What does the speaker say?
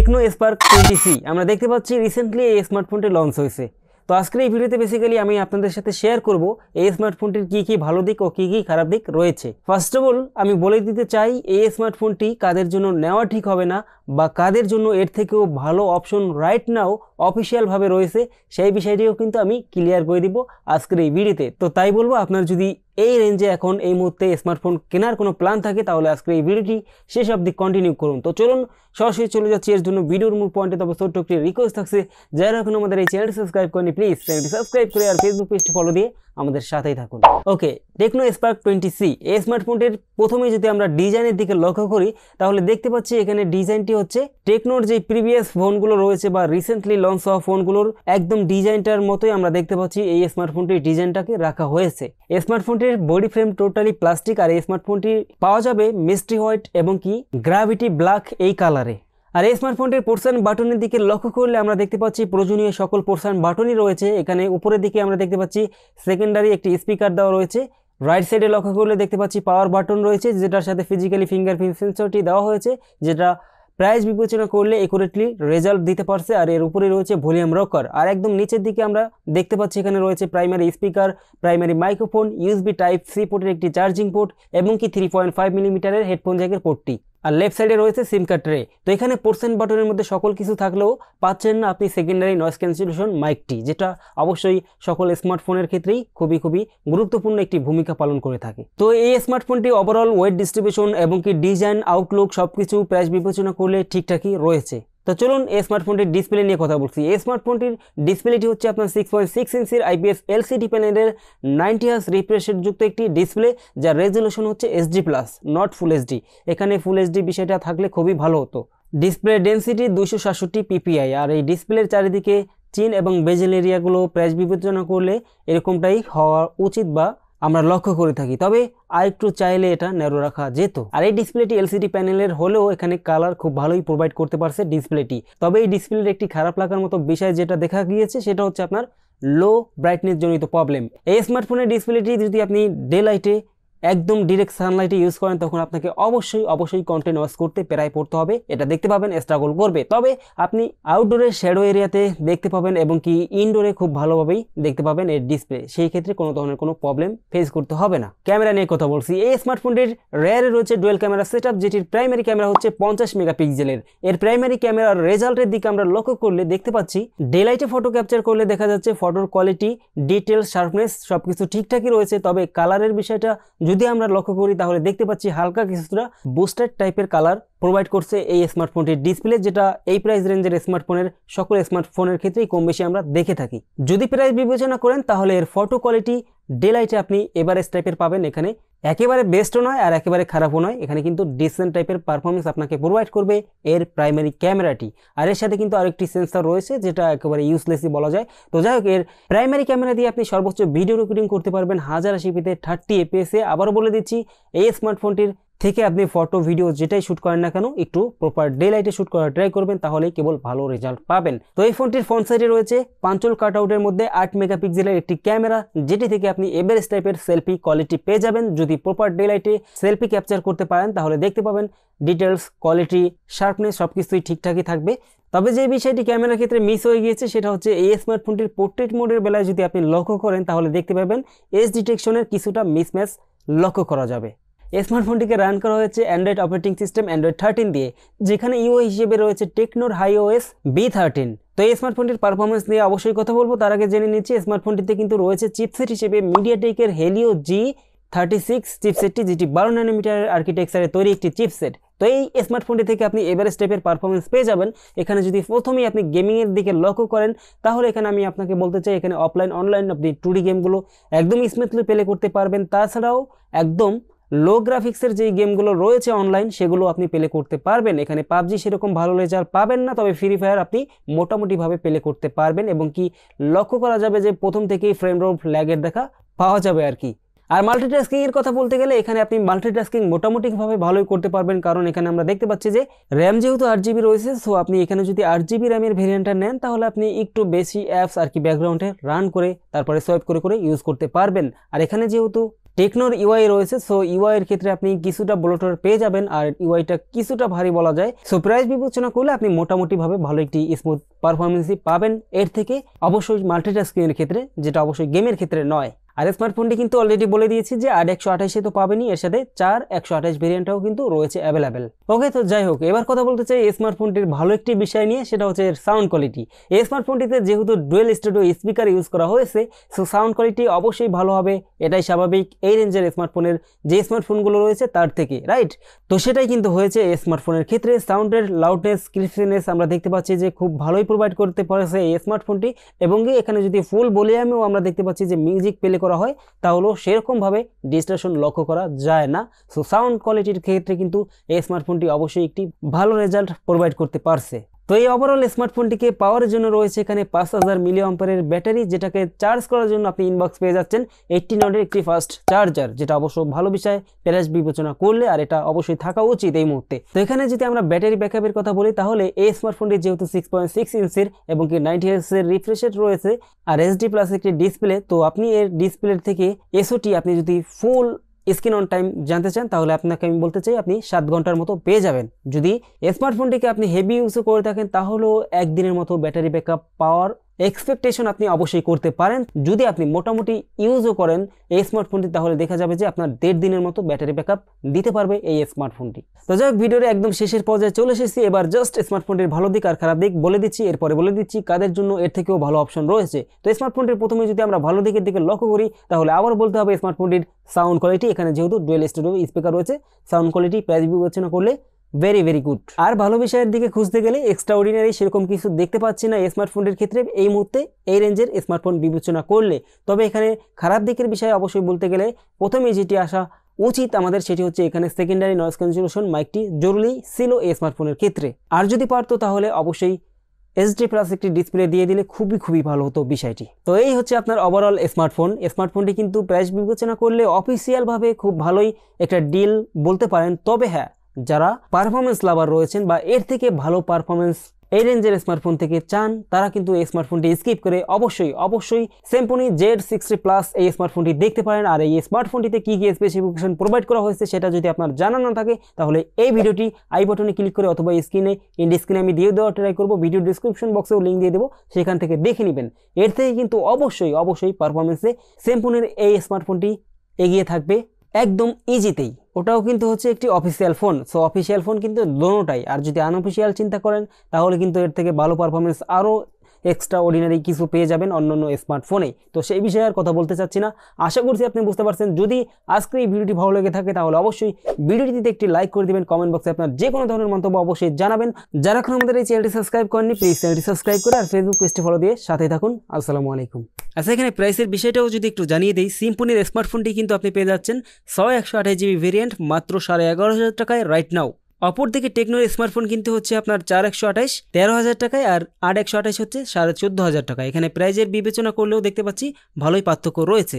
techno Spark twenty three আমরা দেখতে পাচ্ছি রিসেন্টলি এই স্মার্টফোনটি লঞ্চ হয়েছে তো আজকের এই ভিডিওতে বেসিক্যালি আমি আপনাদের সাথে শেয়ার করব এই স্মার্টফোনটির কী কী ভালো দিক ও কী কী খারাপ দিক রয়েছে ফার্স্ট অফ অল আমি বলে দিতে চাই এই স্মার্টফোনটি কাদের জন্য নেওয়া ঠিক হবে না বা কাদের জন্য এর থেকেও ভালো অপশন রাইট নাও অফিসিয়ালভাবে রয়েছে সেই বিষয়টিও কিন্তু আমি ক্লিয়ার করে দিব আজকের এই ভিডিওতে তো তাই বলবো আপনার যদি এই রেঞ্জে এখন এই মুহূর্তে স্মার্টফোন কেনার কোনো প্ল্যান থাকে তাহলে আজকে এই ভিডিওটি শেষ অবধি কন্টিনিউ করুন তো চলুন সরাসরি চলে যাচ্ছি এর জন্য ভিডিওর মূল পয়েন্টে তবে ছোট্ট একটি রিকোয়েস্ট থাকছে যারা এখন আমাদের এই চ্যানেলটি সাবস্ক্রাইব করেনি প্লিজ চ্যানেলটি সাবস্ক্রাইব করে আর ফেসবুক পেজটি ফলো দিয়ে আমাদের সাথেই থাকুন okay Tecno Spark twenty C এই স্মার্টফোনটির প্রথমে যদি আমরা ডিজাইনের দিকে লক্ষ্য করি তাহলে দেখতে পাচ্ছি এখানে ডিজাইনটি হচ্ছে টেকনোর যে প্রিভিয়াস ফোনগুলো রয়েছে বা রিসেন্টলি লঞ্চ হওয়া ফোনগুলোর একদম ডিজাইনটার মতোই আমরা দেখতে পাচ্ছি এই স্মার্টফোনটির ডিজাইনটাকে রাখা হয়েছে স্মার্টফোন স্মার্টফোনটির বডি ফ্রেম টোটালি প্লাস্টিক আর এই স্মার্টফোনটি পাওয়া যাবে মিস্ট্রি হোয়াইট এবং কি গ্রাভিটি ব্ল্যাক এই কালারে আর এই স্মার্টফোনটির পোর্সান বাটনের দিকে লক্ষ্য করলে আমরা দেখতে পাচ্ছি প্রয়োজনীয় সকল পোর্সান বাটনই রয়েছে এখানে উপরের দিকে আমরা দেখতে পাচ্ছি সেকেন্ডারি একটি স্পিকার দেওয়া রয়েছে রাইট সাইডে লক্ষ্য করলে দেখতে পাচ্ছি পাওয়ার বাটন রয়েছে যেটার সাথে ফিজিক্যালি ফিঙ্গারপ্রিন্ট সেন্সরটি দেওয়া হয়েছে যেটা প্রাইস বিবেচনা করলে একুরেটলি রেজাল্ট দিতে পারছে আর এর উপরে রয়েছে ভলিউম রকার আর একদম নিচের দিকে আমরা দেখতে পাচ্ছি এখানে রয়েছে primary speaker primary microphone USB type C পোর্টের একটি চার্জিং পোর্ট এবং কি থ্রি পয়েন্ট ফাইভ মিলিমিটারের হেডফোন জ্যাকের পোর্টটি আর লেফট সাইডে রয়েছে সিম কার্ড ট্রে তো এখানে পোর্সেন্ট বাটনের মধ্যে সকল কিছু থাকলেও পাচ্ছেন না আপনি সেকেন্ডারি নয়েস ক্যান্সেলেশন মাইকটি যেটা অবশ্যই সকল স্মার্টফোনের ক্ষেত্রেই খুবই খুবই গুরুত্বপূর্ণ একটি ভূমিকা পালন করে থাকে তো এই স্মার্টফোনটি ওভারঅল ওয়েট ডিস্ট্রিবিউশন এবং কি ডিজাইন আউটলুক সব কিছু প্রাইস বিবেচনা করলে ঠিকঠাকই রয়েছে তো চলুন এই স্মার্টফোনটির ডিসপ্লে নিয়ে কথা বলছি এই স্মার্টফোনটির ডিসপ্লেটি হচ্ছে আপনার সিক্স পয়েন্ট সিক্স ইঞ্চির আইপিএস এলসিডি প্যানেলের নাইনটি হাস রিফ্রেশের যুক্ত একটি ডিসপ্লে যার রেজলিউশন হচ্ছে SD plus not full SD এখানে ফুল এসডি বিষয়টা থাকলে খুবই ভালো হতো ডিসপ্লে ডেন্সিটি দুশো সাতষট্টি পিপিআই আর এই ডিসপ্লের চারিদিকে চীন এবং বেজেল এরিয়াগুলো প্রাইস বিবেচনা করলে এরকমটাই হওয়া উচিত বা আমরা লক্ষ্য করে থাকি তবে আরেকটু চাইলে এটা ন্যারো রাখা যেত আর এই ডিসপ্লেটি এলসিডি প্যানেলের হলেও এখানে কালার খুব ভালোই প্রোভাইড করতে পারছে ডিসপ্লেটি তবে এই ডিসপ্লেটি একটি খারাপ লাগার মতো বিষয় যেটা দেখা গিয়েছে সেটা হচ্ছে আপনার লো ব্রাইটনেস জনিত প্রবলেম এই স্মার্টফোনের ডিসপ্লেটি যদি আপনি ডে লাইটে একদম ডিরেক্ট সানলাইটে ইউজ করেন তখন আপনাকে অবশ্যই অবশ্যই কন্টিনিউয়াস করতে প্রায় পড়তে হবে এটা দেখতে পাবেন স্ট্রাগল করবে তবে আপনি আউটডোরের শ্যাডো এরিয়াতে দেখতে পাবেন এবং কি ইনডোরে খুব ভালোভাবেই দেখতে পাবেন এর ডিসপ্লে সেই ক্ষেত্রে কোনো ধরনের কোনো প্রবলেম ফেস করতে হবে না ক্যামেরা নিয়ে কথা বলছি এই স্মার্টফোনটির র্যারে রয়েছে ডুয়েল ক্যামেরা সেট যেটির প্রাইমারি ক্যামেরা হচ্ছে পঞ্চাশ মেগাপিক্সেলের এর প্রাইমারি ক্যামেরার রেজাল্টের দিকে আমরা লক্ষ্য করলে দেখতে পাচ্ছি ডেলাইটে ফটো ক্যাপচার করলে দেখা যাচ্ছে ফটোর কোয়ালিটি ডিটেলস শার্পনেস সব কিছু ঠিকঠাকই রয়েছে তবে কালারের বিষয়টা যদি আমরা লক্ষ্য করি তাহলে দেখতে পাচ্ছি হালকা কিছুটা বুস্টার টাইপের কালার প্রোভাইড করছে এই স্মার্টফোনটির ডিসপ্লে যেটা এই প্রাইস রেঞ্জের স্মার্টফোনের সকল স্মার্টফোনের ক্ষেত্রেই কম বেশি আমরা দেখে থাকি যদি প্রাইস বিবেচনা করেন তাহলে এর ফটো কোয়ালিটি ডেলাইটে আপনি এবারেস্ট টাইপের পাবেন এখানে একেবারে বেস্টও নয় আর একেবারে খারাপও নয় এখানে কিন্তু ডিসেন্ট টাইপের পারফরমেন্স আপনাকে প্রোভাইড করবে এর প্রাইমারি ক্যামেরাটি আর এর সাথে কিন্তু আরেকটি সেন্সর রয়েছে যেটা একেবারে ইউজলেসই বলা যায় তো যাই হোক এর প্রাইমারি ক্যামেরা দিয়ে আপনি সর্বোচ্চ ভিডিও রেকর্ডিং করতে পারবেন হাজার আশি পিতে থার্টি এপিএসে আবারও বলে দিচ্ছি এই স্মার্টফোনটির থেকে আপনি ফটো ভিডিও যেটাই শ্যুট করেন না কেন একটু প্রপার ডে লাইটে শ্যুট করার ট্রাই করবেন তাহলে কেবল ভালো রেজাল্ট পাবেন তো এই ফোনটির ফোন সাইডে রয়েছে পাঞ্চল কাট আউটের মধ্যে আট মেগাপিক্সেলের একটি ক্যামেরা যেটি থেকে আপনি এভারেজ টাইপের সেলফি কোয়ালিটি পেয়ে যাবেন যদি প্রপার ডে লাইটে সেলফি ক্যাপচার করতে পারেন তাহলে দেখতে পাবেন ডিটেলস কোয়ালিটি শার্পনেস সব কিছুই ঠিকঠাকই থাকবে তবে যে বিষয়টি ক্যামেরার ক্ষেত্রে মিস হয়ে গিয়েছে সেটা হচ্ছে এই স্মার্টফোনটির পোর্ট্রেট মোডের বেলায় যদি আপনি লক্ষ্য করেন তাহলে দেখতে পাবেন এস ডিটেকশনের কিছুটা মিসম্যাচ লক্ষ্য করা যাবে এই স্মার্টফোনটিকে রান করা হয়েছে Android operating system Android thirteen দিয়ে যেখানে ইউ e e হিসেবে রয়েছে টেকনোর হাইওএস বি থার্টিন তো এই স্মার্টফোনটির পারফরমেন্স নিয়ে অবশ্যই কথা বলবো তার আগে জেনে নিচ্ছি স্মার্টফোনটিতে কিন্তু রয়েছে চিপসেট হিসেবে মিডিয়াটেকের হেলিও জি থার্টি সিক্স চিপসেটটি যেটি বারো ন্যানোমিটারের আর্কিটেকচারে তৈরি একটি চিপসেট তো এই স্মার্টফোনটি থেকে আপনি এভারেজ টাইপের পারফরমেন্স পেয়ে যাবেন এখানে যদি প্রথমেই আপনি গেমিংয়ের দিকে লক্ষ্য করেন তাহলে এখানে আমি আপনাকে বলতে চাই এখানে অফলাইন অনলাইন আপনি টুডি গেমগুলো একদম স্মুথলি প্লে করতে পারবেন তাছাড়াও একদম লো গ্রাফিক্সের যেই গেমগুলো রয়েছে অনলাইন সেগুলো আপনি প্লে করতে পারবেন এখানে পাবজি সেরকম ভালো রেজাল্ট পাবেন না তবে ফ্রি ফায়ার আপনি মোটামুটিভাবে প্লে করতে পারবেন এবং কি লক্ষ্য করা যাবে যে প্রথম থেকেই ফ্রেম রোপ ল্যাগের দেখা পাওয়া যাবে আর কি আর মাল্টিটাস্কিংয়ের কথা বলতে গেলে এখানে আপনি মাল্টিটাস্কিং মোটামুটিভাবে ভালোই করতে পারবেন কারণ এখানে আমরা দেখতে পাচ্ছি যে র্যাম যেহেতু আট জিবি রয়েছে সো আপনি এখানে যদি আট জিবি র্যামের ভেরিয়েন্টটা নেন তাহলে আপনি একটু বেশি অ্যাপস আর কি ব্যাকগ্রাউন্ডে রান করে তারপরে সোয়াইপ করে করে ইউজ করতে পারবেন আর এখানে যেহেতু টেকনোর ইউআই রয়েছে সো ইউআই এর ক্ষেত্রে আপনি কিছুটা ব্লোটার পেয়ে যাবেন আর ইউআইটা কিছুটা ভারী বলা যায় সো প্রাইস বিবেচনা করলে আপনি মোটামুটি ভাবে ভালো একটি স্মুথ পারফরমেন্সই পাবেন এর থেকে অবশ্যই এর ক্ষেত্রে যেটা অবশ্যই গেমের ক্ষেত্রে নয় আর স্মার্টফোনটি কিন্তু অলরেডি বলে দিয়েছি যে আর একশো আঠাশে তো পাবেনি এর সাথে চার একশো আঠাশ ভেরিয়েন্টটাও কিন্তু রয়েছে অ্যাভেলেবেল ওকে তো যাই হোক এবার কথা বলতে চাই এই স্মার্টফোনটির ভালো একটি বিষয় নিয়ে সেটা হচ্ছে এর সাউন্ড কোয়ালিটি এই স্মার্টফোনটিতে যেহেতু ডুয়েল স্টুডিও স্পিকার ইউজ করা হয়েছে সো সাউন্ড কোয়ালিটি অবশ্যই ভালো হবে এটাই স্বাভাবিক এই রেঞ্জের স্মার্টফোনের যে স্মার্টফোনগুলো রয়েছে তার থেকে রাইট তো সেটাই কিন্তু হয়েছে এই স্মার্টফোনের ক্ষেত্রে সাউন্ডের লাউডনেস ক্রিসনেস আমরা দেখতে পাচ্ছি যে খুব ভালোই প্রোভাইড করতে পারছে এই স্মার্টফোনটি এবং এখানে যদি ফুল আমিও আমরা দেখতে পাচ্ছি যে মিউজিক প্লে করা করা হয় তাহলেও সেরকমভাবে ডিস্ট্রেশন লক্ষ্য করা যায় না সো সাউন্ড কোয়ালিটির ক্ষেত্রে কিন্তু এই স্মার্টফোনটি অবশ্যই একটি ভালো রেজাল্ট প্রোভাইড করতে পারছে তো এই ওভারঅল স্মার্টফোনটিকে পাওয়ার জন্য রয়েছে এখানে পাঁচ হাজার মিলি ব্যাটারি যেটাকে চার্জ করার জন্য আপনি ইনবক্স পেয়ে যাচ্ছেন এইটটি নটের একটি ফাস্ট চার্জার যেটা অবশ্য ভালো বিষয় প্যারাস বিবেচনা করলে আর এটা অবশ্যই থাকা উচিত এই মুহূর্তে তো এখানে যদি আমরা ব্যাটারি ব্যাকআপের কথা বলি তাহলে এই স্মার্টফোনটি যেহেতু সিক্স পয়েন্ট সিক্স ইঞ্চির এবং কি নাইনটি এর রিফ্রেশের রয়েছে আর এসডি প্লাস একটি ডিসপ্লে তো আপনি এর ডিসপ্লের থেকে এসওটি আপনি যদি ফুল স্ক্রিন অন টাইম জানতে চান তাহলে আপনাকে আমি বলতে চাই আপনি সাত ঘন্টার মতো পেয়ে যাবেন যদি স্মার্টফোনটিকে আপনি হেভি ইউজও করে থাকেন তাহলেও একদিনের মতো ব্যাটারি ব্যাকআপ পাওয়ার এক্সপেকটেশন আপনি অবশ্যই করতে পারেন যদি আপনি মোটামুটি ইউজও করেন এই স্মার্টফোনটি তাহলে দেখা যাবে যে আপনার দেড় দিনের মতো ব্যাটারি ব্যাকআপ দিতে পারবে এই স্মার্টফোনটি তো যাই হোক ভিডিওর একদম শেষের পর্যায়ে চলে এসেছি এবার জাস্ট স্মার্টফোনটির ভালো দিক আর খারাপ দিক বলে দিচ্ছি এরপরে বলে দিচ্ছি কাদের জন্য এর থেকেও ভালো অপশন রয়েছে তো স্মার্টফোনটির প্রথমে যদি আমরা ভালো দিকের দিকে লক্ষ্য করি তাহলে আবার বলতে হবে স্মার্টফোনটির সাউন্ড কোয়ালিটি এখানে যেহেতু ডুয়েল স্টুডিও স্পিকার রয়েছে সাউন্ড কোয়ালিটি প্রাইস বিবেচনা করলে ভেরি ভেরি গুড আর ভালো বিষয়ের দিকে খুঁজতে গেলে এক্সট্রাঅর্ডিনারি সেরকম কিছু দেখতে পাচ্ছি না স্মার্টফোনের ক্ষেত্রে এই মুহূর্তে এই রেঞ্জের স্মার্টফোন বিবেচনা করলে তবে এখানে খারাপ দিকের বিষয়ে অবশ্যই বলতে গেলে প্রথমে যেটি আসা উচিত আমাদের সেটি হচ্ছে এখানে সেকেন্ডারি নয়েজ ক্যান্সেলেশন মাইকটি জরুরি ছিল এই স্মার্টফোনের ক্ষেত্রে আর যদি পারতো তাহলে অবশ্যই এসডি প্লাস একটি ডিসপ্লে দিয়ে দিলে খুবই খুবই ভালো হতো বিষয়টি তো এই হচ্ছে আপনার ওভারঅল স্মার্টফোন স্মার্টফোনটি কিন্তু প্রাইস বিবেচনা করলে অফিসিয়ালভাবে খুব ভালোই একটা ডিল বলতে পারেন তবে হ্যাঁ যারা পারফরমেন্স লাভার রয়েছেন বা এর থেকে ভালো পারফরমেন্স এই রেঞ্জের স্মার্টফোন থেকে চান তারা কিন্তু এই স্মার্টফোনটি স্কিপ করে অবশ্যই অবশ্যই স্যামপনি জেড সিক্সটি প্লাস এই স্মার্টফোনটি দেখতে পারেন আর এই স্মার্টফোনটিতে কী কী স্পেসিফিকেশন প্রোভাইড করা হয়েছে সেটা যদি আপনার জানা না থাকে তাহলে এই ভিডিওটি আই বাটনে ক্লিক করে অথবা স্ক্রিনে ইন্ডি স্ক্রিনে আমি দিয়ে দেওয়ার ট্রাই করবো ভিডিও ডিসক্রিপশন বক্সেও লিঙ্ক দিয়ে দেবো সেখান থেকে দেখে নেবেন এর থেকে কিন্তু অবশ্যই অবশ্যই পারফরমেন্সে স্যামপনির এই স্মার্টফোনটি এগিয়ে থাকবে একদম ইজিতেই ওটাও কিন্তু হচ্ছে একটি official phone so official phone কিন্তু দোনোটাই আর যদি আনঅফিসিয়াল চিন্তা করেন তাহলে কিন্তু এর থেকে ভালো পারফরমেন্স আরও এক্সট্রা অর্ডিনারি কিছু পেয়ে যাবেন অন্য অন্য স্মার্টফোনে তো সেই বিষয়ে আর কথা বলতে চাচ্ছি না আশা করছি আপনি বুঝতে পারছেন যদি আজকে এই ভিডিওটি ভালো লেগে থাকে তাহলে অবশ্যই ভিডিওটিতে একটি লাইক করে দেবেন কমেন্ট বক্সে আপনার যে কোনো ধরনের মন্তব্য অবশ্যই জানাবেন যারা এখন আমাদের এই চ্যানেলটি সাবস্ক্রাইব করেননি প্লিজ চ্যানেলটি সাবস্ক্রাইব করে আর ফেসবুক পেজটি ফলো দিয়ে সাথে থাকুন আসসালামু আলাইকুম আচ্ছা এখানে প্রাইসের বিষয়টাও যদি একটু জানিয়ে দিই সিম্পনির স্মার্টফোনটি কিন্তু আপনি পেয়ে যাচ্ছেন ছয় একশো আঠাশ জিবি ভেরিয়েন্ট মাত্র সাড়ে এগারো হাজার টাকায় রাইট নাও অপরদিকে টেকনোর স্মার্টফোন কিনতে হচ্ছে আপনার চার একশো আঠাইশ তেরো হাজার টাকায় আর আট একশো আঠাইশ হচ্ছে সাড়ে চোদ্দ হাজার টাকা এখানে প্রাইজের বিবেচনা করলেও দেখতে পাচ্ছি ভালোই পার্থক্য রয়েছে